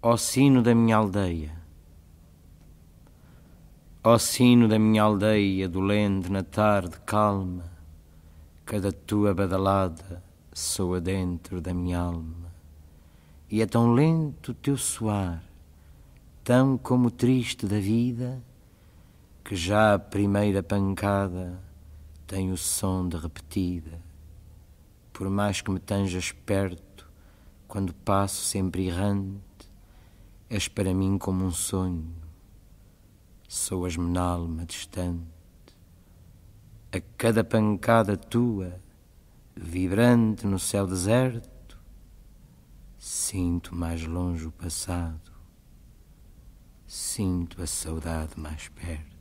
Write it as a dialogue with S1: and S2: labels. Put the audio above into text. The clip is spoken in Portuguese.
S1: Ó sino da minha aldeia, ó sino da minha aldeia, dolente na tarde calma, cada tua badalada soa dentro da minha alma, e é tão lento o teu soar, tão como triste da vida, que já a primeira pancada tem o som de repetida. Por mais que me tanjas perto, quando passo sempre errante, És para mim como um sonho, soas me na alma distante. A cada pancada tua, vibrante no céu deserto, sinto mais longe o passado, sinto a saudade mais perto.